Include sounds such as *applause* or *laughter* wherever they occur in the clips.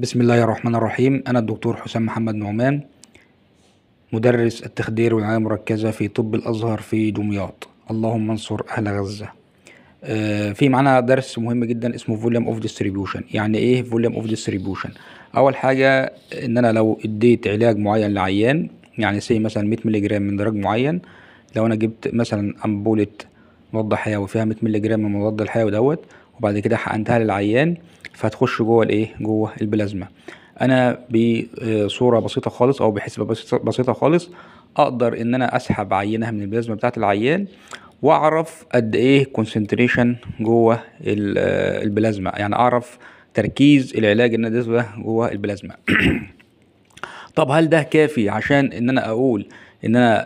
بسم الله الرحمن الرحيم أنا الدكتور حسام محمد نعمان مدرس التخدير والعناية المركزة في طب الأزهر في دمياط اللهم انصر أهل غزة آه، في معانا درس مهم جدا اسمه فوليوم اوف ديستريبيوشن يعني ايه فوليوم اوف ديستريبيوشن اول حاجه ان انا لو اديت علاج معين لعيان يعني سي مثلا 100 مللي جرام من دراج معين لو انا جبت مثلا امبوله مضاد حيوي فيها 100 مللي جرام من مضاد الحيوي دوت وبعد كده حقنتها للعيان فهتخش جوه الايه جوه البلازما انا بصوره بسيطه خالص او بحسبه بسيطه خالص اقدر ان انا اسحب عينه من البلازما بتاعت العيان واعرف قد ايه كونسنتريشن جوه البلازما يعني اعرف تركيز العلاج النادز ده جوه البلازما *clears throat* طب هل ده كافي عشان ان انا اقول ان انا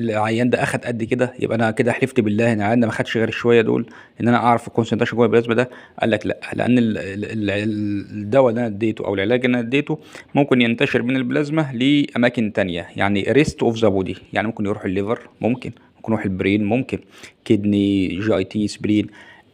العيان ده اخد قد كده يبقى انا كده حلفت بالله ان العيان ده ما خدش غير الشويه دول ان انا اعرف الكونسنتريشن جوه البلازما ده قال لك لا لان الدواء اللي انا اديته او العلاج اللي انا اديته ممكن ينتشر من البلازما لاماكن تانية يعني ريست اوف ذا بودي يعني ممكن يروح الليفر ممكن ممكن يروح البرين ممكن كدني جي اي تي سبرين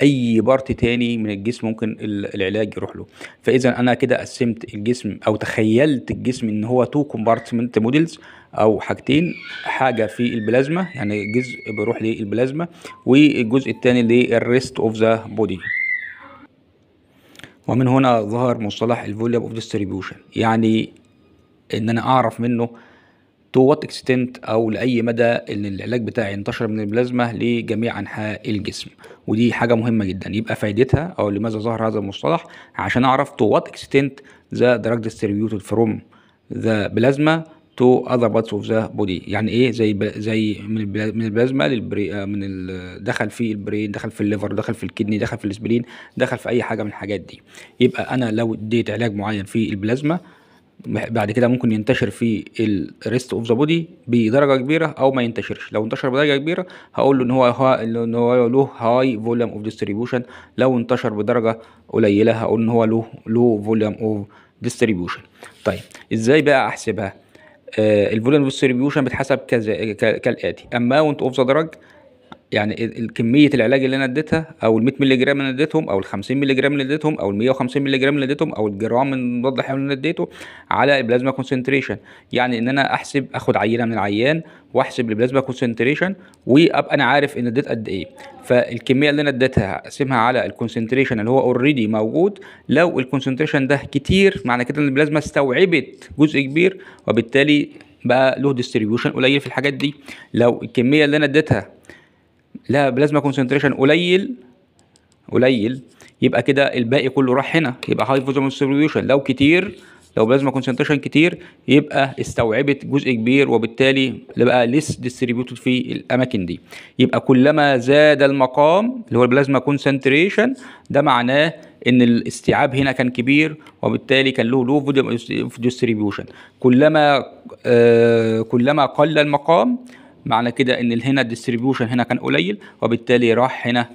اي بارت تاني من الجسم ممكن العلاج يروح له فاذا انا كده قسمت الجسم او تخيلت الجسم ان هو تو كومبارتمنت موديلز او حاجتين حاجه في البلازما يعني جزء بيروح للبلازما والجزء الثاني للريست اوف ذا بودي ومن هنا ظهر مصطلح الفوليوم اوف ديستريبيوشن يعني ان انا اعرف منه تو وات اكستنت او لاي مدى ان العلاج بتاعي انتشر من البلازما لجميع انحاء الجسم ودي حاجه مهمه جدا يبقى فائدتها او لماذا ظهر هذا المصطلح عشان اعرف تو وات اكستنت ذا دراج ديستريبيوتد فروم ذا بلازما تو اذر بارتس اوف ذا بودي يعني ايه زي زي من البلازما للبري من ال... دخل في البرين دخل في الليفر دخل في الكدني دخل في الاسبرين دخل في اي حاجه من الحاجات دي يبقى انا لو اديت علاج معين في البلازما بعد كده ممكن ينتشر في الريست اوف ذا بودي بدرجه كبيره او ما ينتشرش لو انتشر بدرجه كبيره هقول له ان هو ان هو له هاي فوليوم اوف ديستريبيوشن لو انتشر بدرجه قليله هقول ان هو له لو فوليوم اوف ديستريبيوشن طيب ازاي بقى احسبها الفوليوم الفوليوم ديستريبيوشن بتحسب كالاتي اماونت اوف ذا دراج يعني كميه العلاج اللي انا اديتها او ال 100 مللي جرام اللي اديتهم او ال 50 مللي جرام اللي اديتهم او ال 150 مللي جرام اللي اديتهم او الجرام من مضاد الحيوي اللي اديته على البلازما كونسنتريشن يعني ان انا احسب اخد عينه من العيان واحسب البلازما كونسنتريشن وابقى انا عارف ان اديت قد ايه فالكميه اللي انا اديتها اقسمها على الكونسنتريشن اللي هو اوريدي موجود لو الكونسنتريشن ده كتير معنى كده ان البلازما استوعبت جزء كبير وبالتالي بقى له ديستريبيوشن قليل في الحاجات دي لو الكميه اللي انا اديتها لها بلازما كونسنتريشن قليل قليل يبقى كده الباقي كله راح هنا يبقى هاي فولتج ديستريبيوشن لو كتير لو بلازما كونسنتريشن كتير يبقى استوعبت جزء كبير وبالتالي بقى ليس ديستريبيوتد في الاماكن دي يبقى كلما زاد المقام اللي هو البلازما كونسنتريشن ده معناه ان الاستيعاب هنا كان كبير وبالتالي كان له لو ديستريبيوشن كلما آه كلما قل المقام معنى كده ان هنا الديستريبيوشن هنا كان قليل وبالتالي راح هنا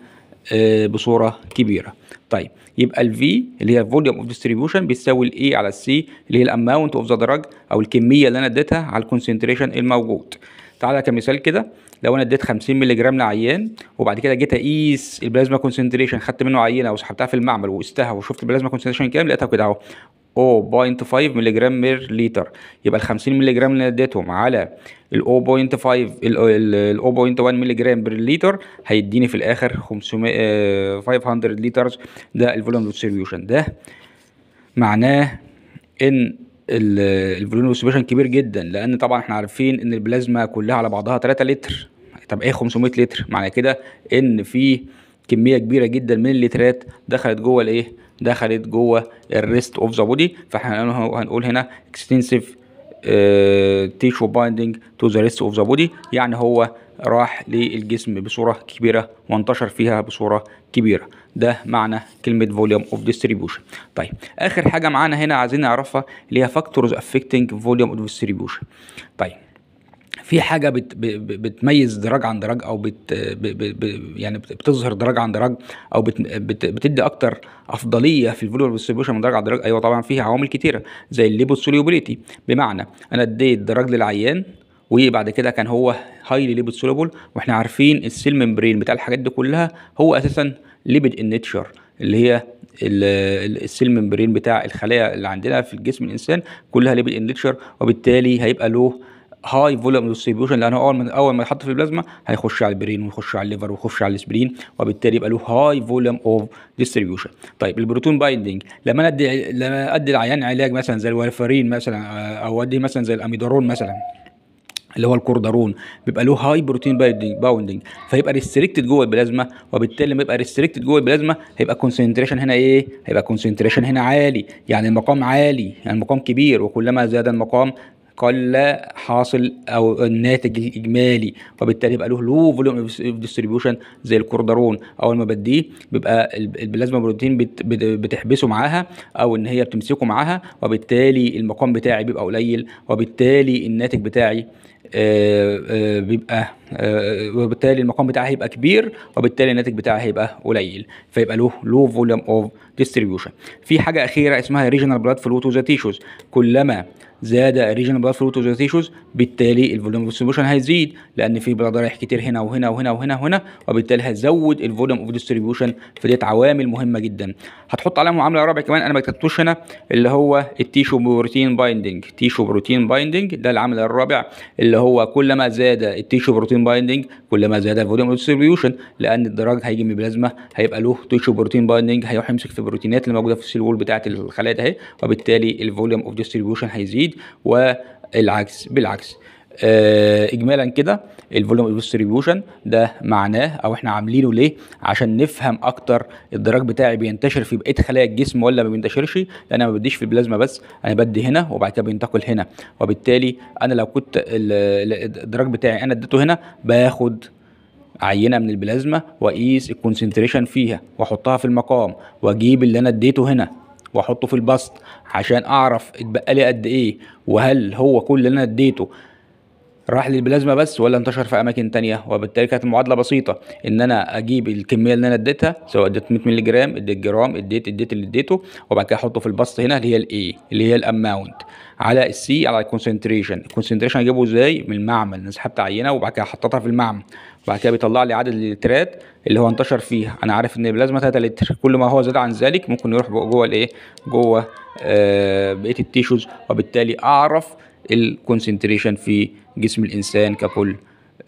آه، بصوره كبيره طيب يبقى الفي اللي هي فوليوم اوف ديستريبيوشن بتساوي الاي على السي اللي هي الاماونت اوف ذا دراج او الكميه اللي انا اديتها على الكونسنتريشن الموجود تعالى كمثال كده لو انا اديت 50 مللي جرام لعيان وبعد كده جيت اقيس البلازما كونسنتريشن خدت منه عينه وسحبتها في المعمل وقستها وشفت البلازما كونسنتريشن كام لقيتها كده اهو او 0.5 ملي جرام مير لتر يبقى ال 50 ملي جرام اللي اديتهم على ال 0.5 ال 0.1 ملي جرام بير لتر هيديني في الاخر 500 آه 500 لتر ده الفوليوم ديستريبيوشن ده معناه ان الفوليوم ديستريبيوشن كبير جدا لان طبعا احنا عارفين ان البلازما كلها على بعضها 3 لتر طب ايه 500 لتر معنى كده ان في كميه كبيره جدا من اللترات دخلت جوه الايه دخلت جوه الريست اوف ذا بودي فهنقول هنا اكستنسيف تيشو بايندنج تو ذا ريست اوف ذا بودي يعني هو راح للجسم بصوره كبيره وانتشر فيها بصوره كبيره ده معنى كلمه فوليوم اوف ديستريبيوشن طيب اخر حاجه معانا هنا عايزين نعرفها اللي هي فاكتورز افكتنج فوليوم اوف ديستريبيوشن طيب في حاجه بت بتميز درج عن درج او بت يعني بتظهر درج عن درج او بت بتدي اكتر افضليه في الفوليوم ديستريبيوشن من درج عن درج ايوه طبعا فيها عوامل كتيره زي الليبو بمعنى انا اديت درج للعيان وبعد كده كان هو هايلي ليبيد سوليبل واحنا عارفين السيل ممبرين بتاع الحاجات دي كلها هو اساسا ليبيد نيتشر اللي هي السيل ممبرين بتاع الخلايا اللي عندنا في الجسم الانسان كلها ليبيد نيتشر وبالتالي هيبقى له هاي فوليوم ديستريبيوشن لان هو اول ما اول ما يتحط في البلازما هيخش على البرين ويخش على الليفر ويخش على السبرين وبالتالي يبقى له هاي فوليوم اوف ديستريبيوشن طيب البروتون بايندنج لما انا ادي لما ادي العيان علاج مثلا زي الوارفارين مثلا آه، او ادي مثلا زي الاميدارون مثلا اللي هو الكوردارون بيبقى له هاي بروتين باوندنج فيبقى ريستريكتد جوه البلازما وبالتالي لما يبقى ريستريكتد جوه البلازما هيبقى كونسنتريشن هنا ايه هيبقى كونسنتريشن هنا عالي يعني المقام عالي يعني المقام كبير وكلما زاد المقام قل حاصل او الناتج الاجمالي فبالتالي يبقى له لو فوليوم ديستريبيوشن زي الكوردرون اول ما بديه بيبقى البلازما بروتين بتحبسه معاها او ان هي بتمسكه معاها وبالتالي المقام بتاعي بيبقى قليل وبالتالي الناتج بتاعي آه، آه، بيبقى آه، وبالتالي المقام بتاعها هيبقى كبير وبالتالي الناتج بتاعها هيبقى قليل فيبقى له لو فوليوم اوف ديستريبيوشن في حاجه اخيره اسمها ريجنال بلاد فلو تو ذا تيشوز كلما زاد ريجنال بلاد فلو تو ذا تيشوز بالتالي الفوليوم اوف ديستريبيوشن هيزيد لان في بلاد رايح كتير هنا وهنا وهنا وهنا وهنا وبالتالي هتزود الفوليوم اوف ديستريبيوشن فديت عوامل مهمه جدا هتحط عليها معامله رابعه كمان انا ما كتبتوش هنا اللي هو التيشو بروتين بايندنج تيشو بروتين بايندنج ده العامل الرابع اللي هو كلما زاد التيشو بروتين بايندنج كلما زاد الفوليوم اوف ديستريبيوشن لان الدرج هيجي من البلازما هيبقى له تيشو بروتين بايندنج هيروح يمسك في البروتينات اللي موجوده في السيل وول بتاعه الخلايا ده اهي وبالتالي الفوليوم اوف ديستريبيوشن هيزيد والعكس بالعكس آه اجمالا كده الفوليوم اوف ديستريبيوشن ده معناه او احنا عاملينه ليه عشان نفهم اكتر الدراج بتاعي بينتشر في بقيه خلايا الجسم ولا ما بينتشرش لان انا ما بديش في البلازما بس انا بدي هنا وبعد كده بينتقل هنا وبالتالي انا لو كنت الدراج بتاعي انا اديته هنا باخد عينه من البلازما واقيس الكونسنتريشن فيها واحطها في المقام واجيب اللي انا اديته هنا واحطه في البسط عشان اعرف اتبقى لي قد ايه وهل هو كل اللي انا اديته راح للبلازما بس ولا انتشر في اماكن تانية وبالتالي كانت المعادله بسيطه ان انا اجيب الكميه اللي انا اديتها سواء اديت 100 مللي جرام اديت جرام اديت اديت اللي اديته وبعد كده احطه في البسط هنا اللي هي الاي اللي هي الاماونت على السي على الكونسنتريشن الكونسنتريشن هجيبه ازاي من المعمل انا سحبت عينه وبعد كده حطيتها في المعمل وبعد كده بيطلع لي عدد اللترات اللي هو انتشر فيها انا عارف ان البلازما 3 لتر كل ما هو زاد عن ذلك ممكن يروح جوه الايه جوه آه بقيه التيشوز وبالتالي اعرف الكونسنتريشن في جسم الإنسان ككل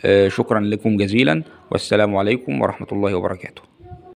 آه، شكرا لكم جزيلا والسلام عليكم ورحمة الله وبركاته